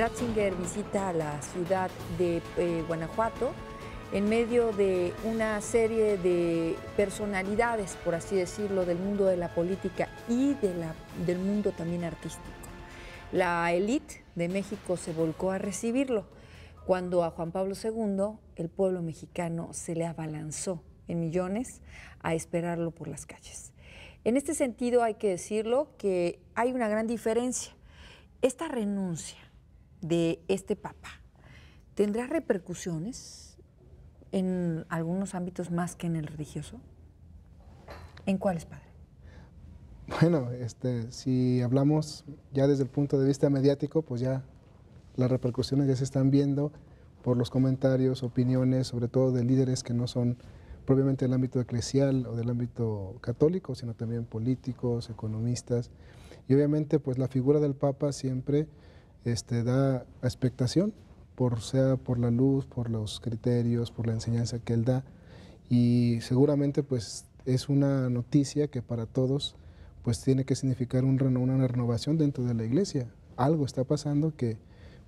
Ratzinger visita la ciudad de eh, Guanajuato en medio de una serie de personalidades, por así decirlo, del mundo de la política y la, del mundo también artístico. La élite de México se volcó a recibirlo cuando a Juan Pablo II el pueblo mexicano se le abalanzó en millones a esperarlo por las calles. En este sentido hay que decirlo que hay una gran diferencia. Esta renuncia de este Papa tendrá repercusiones en algunos ámbitos más que en el religioso. ¿En cuáles, padre? Bueno, este, si hablamos ya desde el punto de vista mediático, pues ya las repercusiones ya se están viendo por los comentarios, opiniones, sobre todo de líderes que no son propiamente del ámbito eclesial o del ámbito católico, sino también políticos, economistas. Y obviamente, pues la figura del Papa siempre este, da expectación, por, sea por la luz, por los criterios, por la enseñanza que él da. Y seguramente pues es una noticia que para todos pues tiene que significar una renovación dentro de la iglesia. Algo está pasando que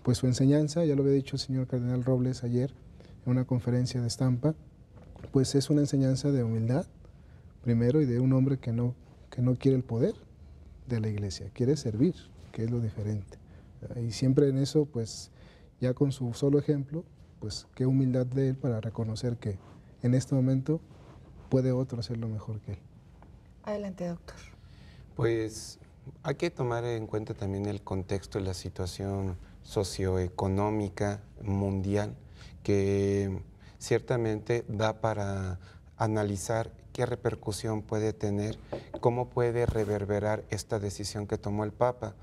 pues su enseñanza, ya lo había dicho el señor Cardenal Robles ayer en una conferencia de estampa, pues es una enseñanza de humildad, primero, y de un hombre que no, que no quiere el poder de la iglesia, quiere servir, que es lo diferente. Y siempre en eso, pues ya con su solo ejemplo, pues qué humildad de él para reconocer que en este momento puede otro hacerlo mejor que él. Adelante, doctor. Pues hay que tomar en cuenta también el contexto y la situación socioeconómica mundial que ciertamente da para analizar qué repercusión puede tener, cómo puede reverberar esta decisión que tomó el Papa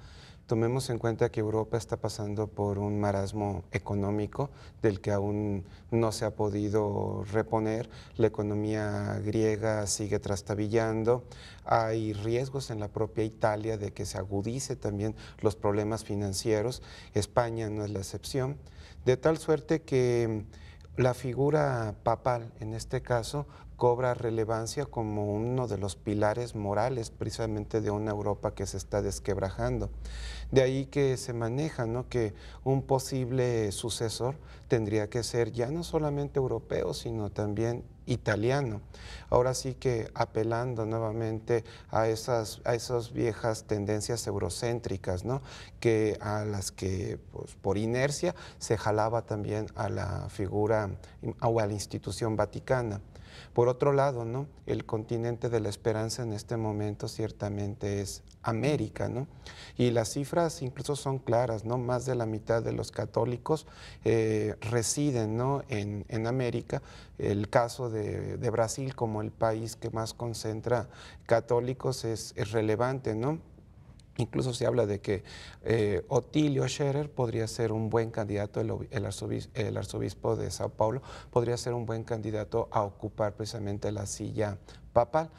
tomemos en cuenta que Europa está pasando por un marasmo económico del que aún no se ha podido reponer, la economía griega sigue trastabillando, hay riesgos en la propia Italia de que se agudice también los problemas financieros, España no es la excepción, de tal suerte que la figura papal en este caso cobra relevancia como uno de los pilares morales precisamente de una Europa que se está desquebrajando. De ahí que se maneja que un posible sucesor tendría que ser ya no solamente europeo, sino también italiano. Ahora sí que apelando nuevamente a esas, a esas viejas tendencias eurocéntricas, a las que pues, por inercia se jalaba también a la figura o a la institución vaticana. Por otro lado, ¿no? el continente de la esperanza en este momento ciertamente es América, ¿no? Y las cifras incluso son claras, ¿no? Más de la mitad de los católicos eh, residen, ¿no? En, América. El caso de, Brasil como el país que más concentra católicos es, es relevante, ¿no? Incluso se habla de que eh, Otilio Scherer podría ser un buen candidato, el, arzobispo, el, arzobispo, de Sao Paulo podría ser un buen candidato a ocupar precisamente la silla papal.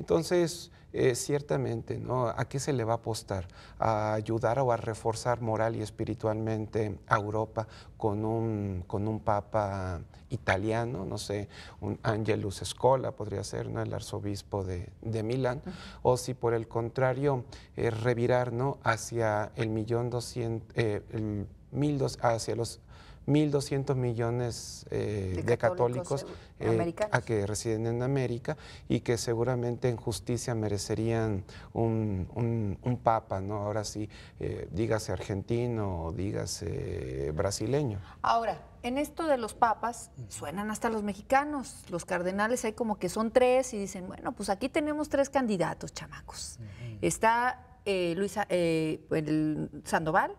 Entonces, eh, ciertamente, ¿no? ¿A qué se le va a apostar? ¿A ayudar o a reforzar moral y espiritualmente a Europa con un, con un papa italiano, no sé, un Angelus Scola podría ser, ¿no? El arzobispo de, Milán, o si por el contrario eh, revirar, ¿no? Hacia el millón doscientos, eh, mil hacia los 1.200 millones eh, de, católicos, eh, a que residen en América y que seguramente en justicia merecerían un, un, papa, ¿no? Ahora sí, eh, dígase argentino o dígase brasileño. Ahora, en esto de los papas, suenan hasta los mexicanos. Los cardenales hay como que son tres y dicen, bueno, pues aquí tenemos tres candidatos, chamacos. Está eh, Luisa, el Sandoval,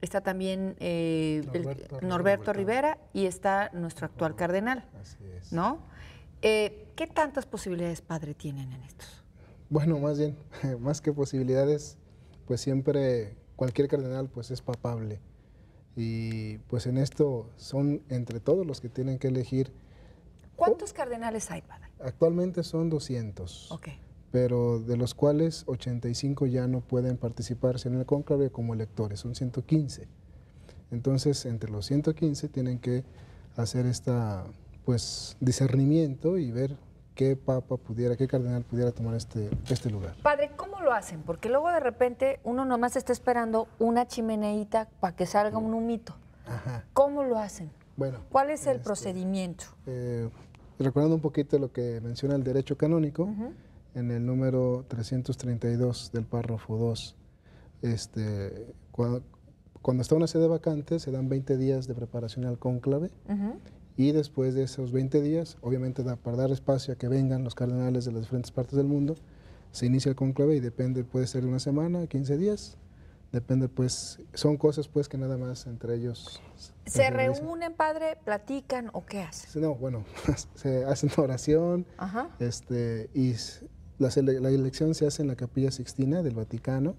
está también eh, Norberto, Rivera y está nuestro actual cardenal. Así es. ¿No? Eh, ¿Qué tantas posibilidades, padre, tienen en estos? Bueno, más bien, más que posibilidades, pues siempre cualquier cardenal pues es papable. Y pues en esto son entre todos los que tienen que elegir. ¿Cuántos cardenales hay, padre? Actualmente son 200. Ok pero de los cuales 85 ya no pueden participarse en el cónclave como electores, son 115. Entonces, entre los 115 tienen que hacer este pues discernimiento y ver qué papa pudiera, qué cardenal pudiera tomar este, este lugar. Padre, ¿cómo lo hacen? Porque luego de repente uno nomás está esperando una chimeneita para que salga un humito. ¿Cómo lo hacen? Bueno. ¿Cuál es el este, procedimiento? Eh, recordando un poquito lo que menciona el derecho canónico, en el número 332 del párrafo 2. Este, cuando, cuando, está una sede vacante, se dan 20 días de preparación al cónclave y después de esos 20 días, obviamente para dar espacio a que vengan los cardenales de las diferentes partes del mundo, se inicia el conclave y depende, puede ser una semana, 15 días, depende pues, son cosas pues que nada más entre ellos. ¿Se, reúnen, padre, platican o qué hacen? No, bueno, se hacen oración Este, y la, elección se hace en la Capilla Sixtina del Vaticano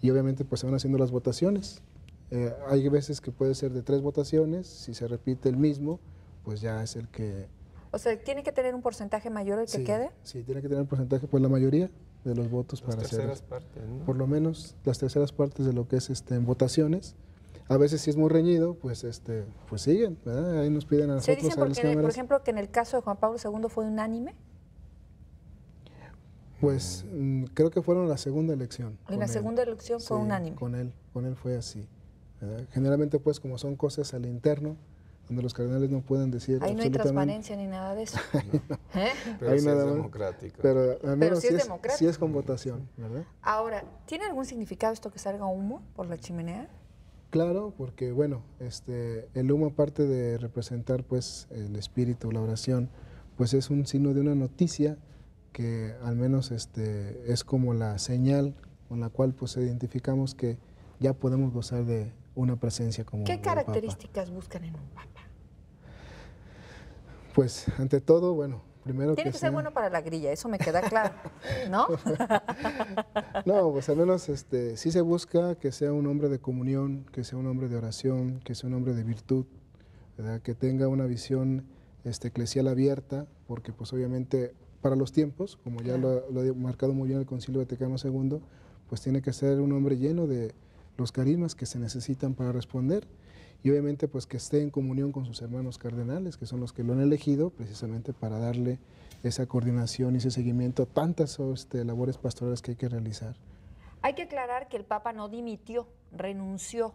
y obviamente pues se van haciendo las votaciones. Eh, hay veces que puede ser de tres votaciones, si se repite el mismo, pues ya es el que... O sea, ¿tiene que tener un porcentaje mayor el que quede? Sí, tiene que tener un porcentaje, pues la mayoría de los votos para hacer... Las terceras partes, ¿no? Por lo menos las terceras partes de lo que es este, en votaciones. A veces si es muy reñido, pues este, pues siguen, ¿verdad? Ahí nos piden a nosotros ¿Se dicen porque, por ejemplo, que en el caso de Juan Pablo II fue unánime? Pues mm, creo que fueron la segunda elección. En la segunda elección fue unánime. Con él, con él fue así. Generalmente, pues, como son cosas al interno, donde los cardenales no pueden decir. Ahí no hay transparencia ni nada de eso. ¿Eh? Pero es democrático. Pero al menos sí, es, con votación, ¿verdad? Ahora, ¿tiene algún significado esto que salga humo por la chimenea? Claro, porque bueno, este, el humo aparte de representar pues el espíritu, la oración, pues es un signo de una noticia que al menos este, es como la señal con la cual pues identificamos que ya podemos gozar de una presencia como ¿Qué características buscan en un Papa? Pues ante todo, bueno, primero Tiene que, sea... ser bueno para la grilla, eso me queda claro, ¿no? no, pues al menos este, sí se busca que sea un hombre de comunión, que sea un hombre de oración, que sea un hombre de virtud, ¿verdad? que tenga una visión este, eclesial abierta, porque pues obviamente para los tiempos, como ya lo, ha marcado muy bien el Concilio Vaticano II, pues tiene que ser un hombre lleno de los carismas que se necesitan para responder y obviamente pues que esté en comunión con sus hermanos cardenales, que son los que lo han elegido precisamente para darle esa coordinación y ese seguimiento a tantas este, labores pastorales que hay que realizar. Hay que aclarar que el Papa no dimitió, renunció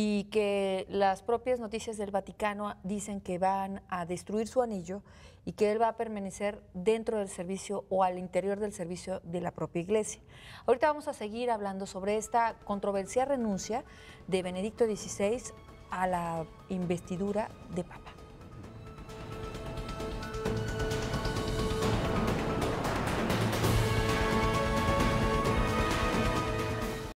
y que las propias noticias del Vaticano dicen que van a destruir su anillo y que él va a permanecer dentro del servicio o al interior del servicio de la propia iglesia. Ahorita vamos a seguir hablando sobre esta controversia renuncia de Benedicto XVI a la investidura de Papa.